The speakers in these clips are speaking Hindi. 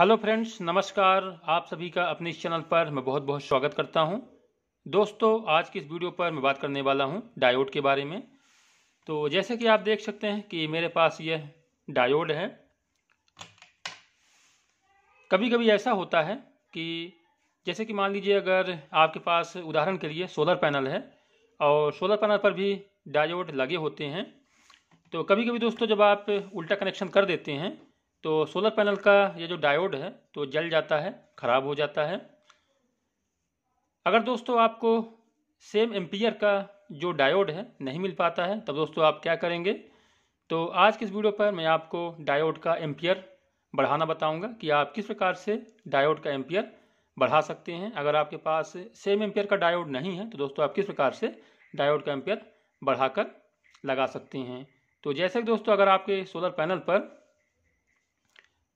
हेलो फ्रेंड्स नमस्कार आप सभी का अपने इस चैनल पर मैं बहुत बहुत स्वागत करता हूं दोस्तों आज की इस वीडियो पर मैं बात करने वाला हूं डायोड के बारे में तो जैसे कि आप देख सकते हैं कि मेरे पास यह डायोड है कभी कभी ऐसा होता है कि जैसे कि मान लीजिए अगर आपके पास उदाहरण के लिए सोलर पैनल है और सोलर पैनल पर भी डायोड लगे होते हैं तो कभी कभी दोस्तों जब आप उल्टा कनेक्शन कर देते हैं तो सोलर पैनल का ये जो डायोड है तो जल जाता है ख़राब हो जाता है अगर दोस्तों आपको सेम एम्पियर का जो डायोड है नहीं मिल पाता है तब दोस्तों आप क्या करेंगे तो आज के इस वीडियो पर मैं आपको डायोड का एम्पियर बढ़ाना बताऊंगा कि आप किस प्रकार से डायोड का एम्पियर बढ़ा सकते हैं अगर आपके पास सेम एम्पियर का डायोड नहीं है तो दोस्तों आप किस प्रकार से डायोड का एम्पियर बढ़ाकर लगा सकते हैं तो जैसे कि दोस्तों अगर आपके सोलर पैनल पर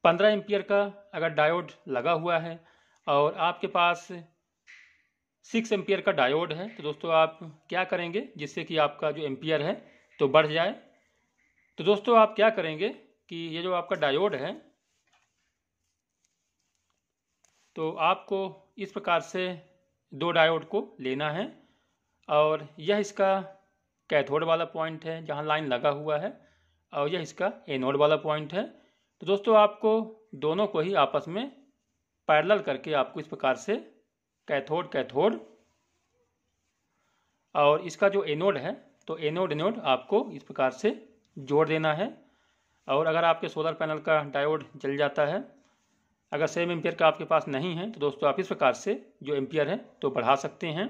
पंद्रह एम्पियर का अगर डायोड लगा हुआ है और आपके पास सिक्स एम्पियर का डायोड है तो दोस्तों आप क्या करेंगे जिससे कि आपका जो एम्पियर है तो बढ़ जाए तो दोस्तों आप क्या करेंगे कि ये जो आपका डायोड है तो आपको इस प्रकार से दो डायोड को लेना है और यह इसका कैथोड वाला पॉइंट है जहाँ लाइन लगा हुआ है और यह इसका एनोड वाला पॉइंट है तो दोस्तों आपको दोनों को ही आपस में पैरल करके आपको इस प्रकार से कैथोड कैथोड और इसका जो एनोड है तो एनोड एनोड आपको इस प्रकार से जोड़ देना है और अगर आपके सोलर पैनल का डायोड जल जाता है अगर सेम एम्पियर का आपके पास नहीं है तो दोस्तों आप इस प्रकार से जो एम्पियर है तो बढ़ा सकते हैं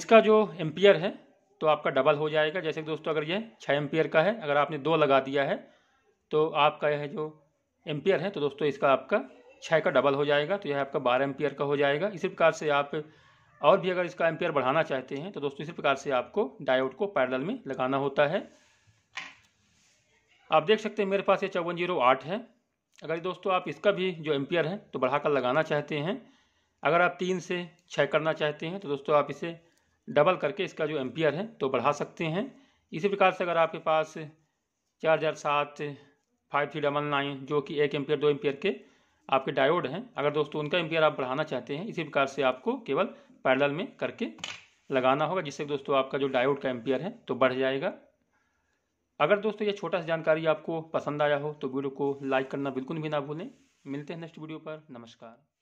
इसका जो एम्पियर है तो आपका डबल हो जाएगा जैसे दोस्तों अगर यह छः एम्पियर का है अगर आपने दो लगा दिया है तो आपका यह जो एम्पियर है तो दोस्तों इसका आपका छः का डबल हो जाएगा तो यह आपका बारह एम्पियर का हो जाएगा इसी प्रकार से आप और भी अगर इसका एम्पियर बढ़ाना चाहते हैं तो दोस्तों इसी प्रकार से आपको डायोड को पैरल में लगाना होता है आप देख सकते हैं मेरे पास ये चौवन जीरो आठ है अगर दोस्तों आप इसका भी जो एम्पियर है तो बढ़ाकर लगाना चाहते हैं अगर आप तीन से छः करना चाहते हैं तो दोस्तों आप इसे डबल करके इसका जो एम्पियर है तो बढ़ा सकते हैं इसी प्रकार से अगर आपके पास चार हज़ार सात फाइव थ्री डबल नाइन जो कि एक एम्पियर दो एम्पियर के आपके डायोड हैं अगर दोस्तों उनका एम्पियर आप बढ़ाना चाहते हैं इसी प्रकार से आपको केवल पैडल में करके लगाना होगा जिससे दोस्तों आपका जो डायोड का एम्पियर है तो बढ़ जाएगा अगर दोस्तों ये छोटा सा जानकारी आपको पसंद आया हो तो वीडियो को लाइक करना बिल्कुल भी ना भूलें मिलते हैं नेक्स्ट वीडियो पर नमस्कार